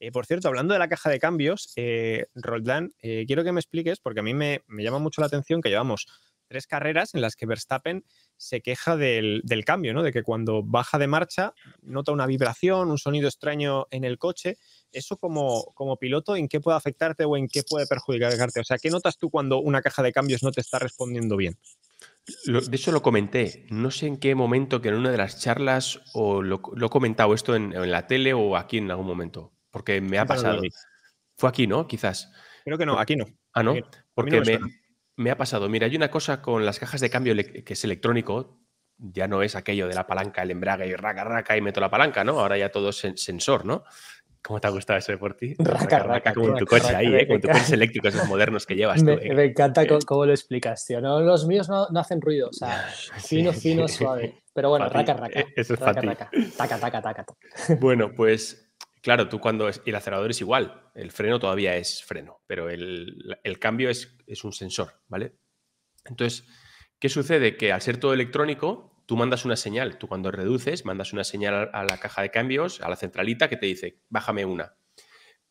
Eh, por cierto, hablando de la caja de cambios, eh, Roldán, eh, quiero que me expliques, porque a mí me, llama mucho la atención que llevamos tres carreras en las que Verstappen se queja del, cambio, ¿no? De que cuando baja de marcha nota una vibración, un sonido extraño en el coche. Eso como, piloto, ¿en qué puede afectarte o en qué puede perjudicarte? O sea, ¿qué notas tú cuando una caja de cambios no te está respondiendo bien? de eso lo comenté. No sé en qué momento que en una de las charlas o lo, he comentado esto en la tele o aquí en algún momento. Porque me ha pasado. Fue aquí, ¿no? Quizás. Creo que no, aquí no. Ah, no. Porque me, ha pasado. Mira, hay una cosa con las cajas de cambio que es electrónico. Ya no es aquello de la palanca, el embrague y raca, raca y meto la palanca, ¿no? Ahora ya todo es sensor, ¿no? ¿Cómo te ha gustado eso por ti? Raca, raca, Con tu coche ahí, ¿eh? Con tus coches eléctricos modernos que llevas me, tú. ¿eh? Me encanta eh. cómo lo explicas, tío. los míos no, hacen ruido, o sea, fino, fino, suave. Pero bueno, raca, raca. E-, eso es raca, taca, taca, taca. Bueno, pues Claro, tú cuando es, el acelerador es igual, el freno todavía es freno, pero el, cambio es, un sensor, ¿vale? Entonces, ¿qué sucede? Que al ser todo electrónico, tú mandas una señal, tú cuando reduces, mandas una señal a la caja de cambios, a la centralita que te dice, bájame una.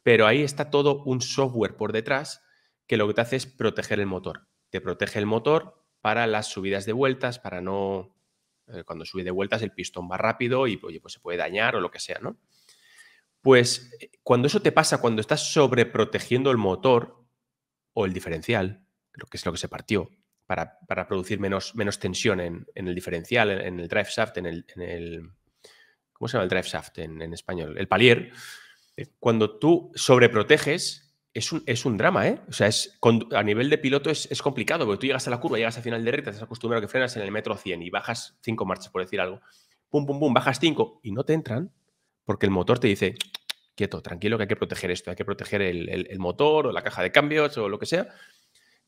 Pero ahí está todo un software por detrás que lo que te hace es proteger el motor. Te protege el motor para las subidas de vueltas, para no... Eh, cuando sube de vueltas el pistón va rápido y pues se puede dañar o lo que sea, ¿no? Pues eh, cuando eso te pasa, cuando estás sobreprotegiendo el motor o el diferencial, creo que es lo que se partió, para, producir menos, menos tensión en, el diferencial, en, el drive shaft, en el, en el, ¿Cómo se llama el drive shaft en, español? El palier. Cuando tú sobreproteges, es un, es un drama, ¿eh? O sea, es, a nivel de piloto es, complicado, porque tú llegas a la curva, llegas al final de recta, estás acostumbrado a que frenas en el metro 100 y bajas 5 marchas, por decir algo. Pum, pum, pum, bajas 5 y no te entran porque el motor te dice, quieto, tranquilo, que hay que proteger esto, hay que proteger el, motor o la caja de cambios o lo que sea.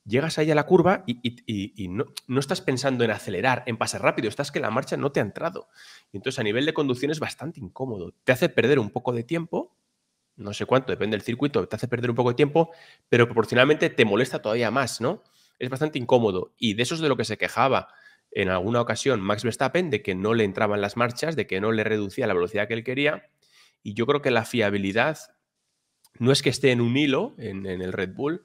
Llegas ahí a la curva y, no, estás pensando en acelerar, en pasar rápido, estás que la marcha no te ha entrado. entonces a nivel de conducción es bastante incómodo. Te hace perder un poco de tiempo, no sé cuánto, depende del circuito, te hace perder un poco de tiempo, pero proporcionalmente te molesta todavía más, ¿no? Es bastante incómodo. Y de eso es de lo que se quejaba en alguna ocasión Max Verstappen de que no le entraban las marchas, de que no le reducía la velocidad que él quería. Y yo creo que la fiabilidad no es que esté en un hilo en, el Red Bull,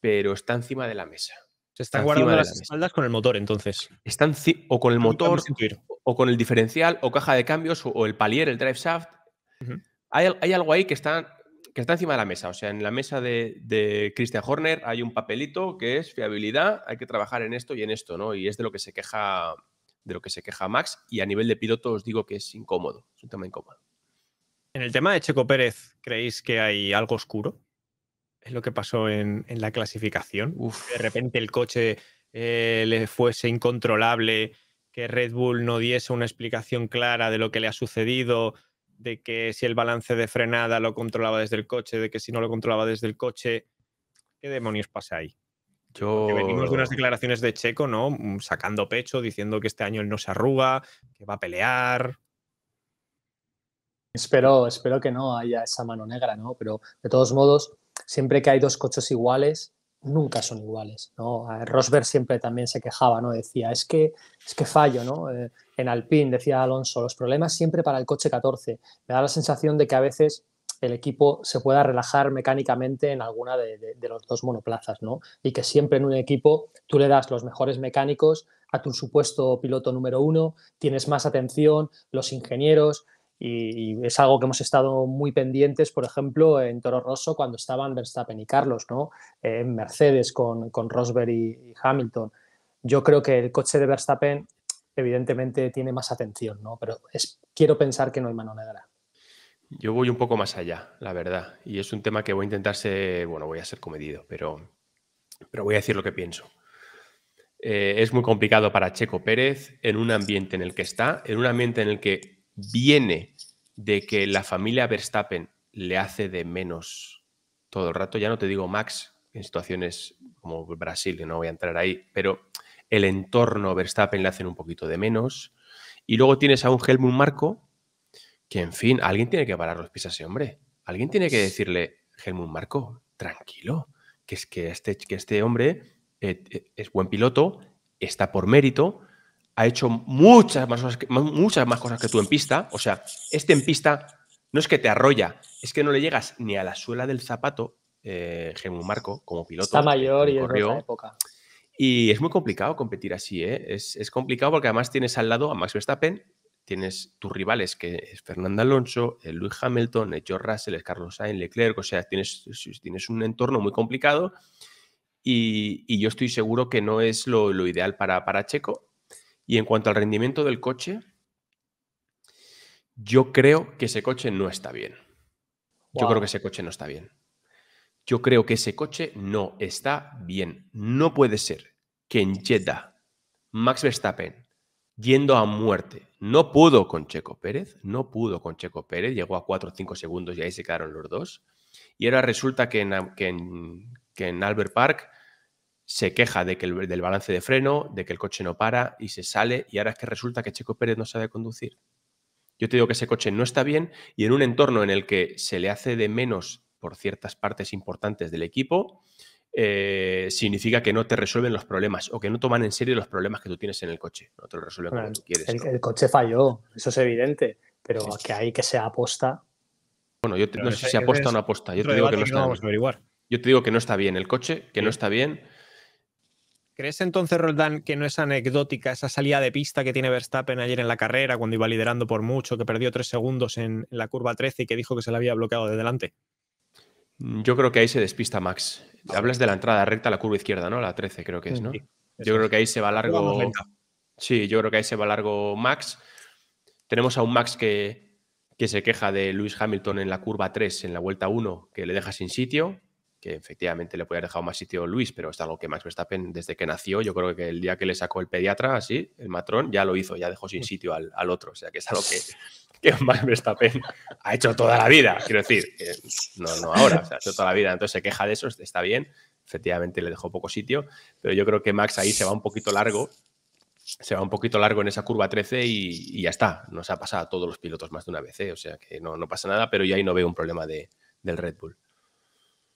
pero está encima de la mesa. Se están está guardando las espaldas con el motor, entonces. Están o con el motor, o con el diferencial, o caja de cambios, o, el palier, el drive shaft. hay, algo ahí que está que está encima de la mesa. O sea, en la mesa de, Christian Horner hay un papelito que es fiabilidad, hay que trabajar en esto y en esto, ¿no? Y es de lo que se queja, de lo que se queja Max. Y a nivel de piloto os digo que es incómodo, es un tema incómodo. En el tema de Checo Pérez, ¿creéis que hay algo oscuro? Es lo que pasó en, la clasificación. De repente el coche eh, le fuese incontrolable, que Red Bull no diese una explicación clara de lo que le ha sucedido de que si el balance de frenada lo controlaba desde el coche, de que si no lo controlaba desde el coche, ¿qué demonios pasa ahí? Yo... venimos de unas declaraciones de Checo, ¿no? Mm, sacando pecho, diciendo que este año él no se arruga, que va a pelear. Espero, espero que no haya esa mano negra, ¿no? Pero de todos modos, siempre que hay dos coches iguales, nunca son iguales. ¿no? Rosberg siempre también se quejaba, ¿no? decía, es que, es que fallo. ¿no? Eh, en Alpine decía Alonso, los problemas siempre para el coche 14. Me da la sensación de que a veces el equipo se pueda relajar mecánicamente en alguna de, de, de, los dos monoplazas, ¿no? Y que siempre en un equipo tú le das los mejores mecánicos a tu supuesto piloto número uno, tienes más atención, los ingenieros, y, es algo que hemos estado muy pendientes, por ejemplo, en Toro Rosso cuando estaban Verstappen y Carlos, ¿no? en Mercedes con, con Rosberg y, Hamilton. Yo creo que el coche de Verstappen evidentemente tiene más atención, ¿no? Pero es, quiero pensar que no hay mano negra. Yo voy un poco más allá, la verdad. Y es un tema que voy a intentarse bueno, voy a ser comedido, pero, pero voy a decir lo que pienso. Eh, es muy complicado para Checo Pérez en un ambiente en el que está, en un ambiente en el que viene de que la familia Verstappen le hace de menos todo el rato, ya no te digo Max, en situaciones como Brasil, que no voy a entrar ahí, pero el entorno Verstappen le hacen un poquito de menos. Y luego tienes a un Helmut Marco, que en fin, alguien tiene que parar los pies a ese hombre. Alguien tiene que decirle, Helmut Marco, tranquilo, que es que este, que este hombre eh, eh, es buen piloto, está por mérito, ha hecho muchas más, cosas que, muchas más cosas que tú en pista. O sea, este en pista no es que te arrolla, es que no le llegas ni a la suela del zapato, eh, Marco, como piloto. Está mayor y es época. Y es muy complicado competir así, ¿eh? Es, complicado porque además tienes al lado a Max Verstappen, tienes tus rivales que es Fernando Alonso, eh, Luis Hamilton, el eh, George Russell, Carlos Sainz, Leclerc, o sea, tienes, tienes un entorno muy complicado y, yo estoy seguro que no es lo, ideal para, para Checo y en cuanto al rendimiento del coche, yo creo que ese coche no está bien. Yo creo que ese coche no está bien. Yo creo que ese coche no está bien. No puede ser que en Jeddah, Max Verstappen, yendo a muerte, no pudo con Checo Pérez, no pudo con Checo Pérez, llegó a 4 o 5 segundos y ahí se quedaron los dos. Y ahora resulta que en, que en Albert Park se queja de que el, del balance de freno, de que el coche no para y se sale y ahora es que resulta que Checo Pérez no sabe conducir. Yo te digo que ese coche no está bien y en un entorno en el que se le hace de menos por ciertas partes importantes del equipo, eh, significa que no te resuelven los problemas o que no toman en serio los problemas que tú tienes en el coche. No te lo resuelven como El, coche falló, eso es evidente, pero que hay que se aposta. Bueno, yo no sé si se aposta o no aposta. Yo te digo que no está bien el coche, que no está bien ¿Crees entonces, Roldán, que no es anecdótica esa salida de pista que tiene Verstappen ayer en la carrera, cuando iba liderando por mucho, que perdió tres segundos en, la curva 13 y que dijo que se le había bloqueado de delante? Mm, yo creo que ahí se despista Max. Hablas de la entrada recta a la curva izquierda, ¿no? La 13 creo que es, ¿no? yo creo que ahí se va largo. Sí, yo creo que ahí se va largo Max. Tenemos a un Max que, que se queja de Lewis Hamilton en la curva 3, en la vuelta 1, que le deja sin sitio que efectivamente le podía haber dejado más sitio Luis, pero es algo que Max Verstappen desde que nació, yo creo que el día que le sacó el pediatra, así, el matrón, ya lo hizo, ya dejó sin sitio al, otro. O sea, que es algo que, Max Verstappen ha hecho toda la vida, quiero decir, eh, no, no ahora, o sea, ha hecho toda la vida, entonces se queja de eso, está bien, efectivamente le dejó poco sitio, pero yo creo que Max ahí se va un poquito largo, se va un poquito largo en esa curva 13 y, ya está, nos ha pasado a todos los pilotos más de una vez, ¿eh? o sea que no, pasa nada, pero yo ahí no veo un problema de, del Red Bull.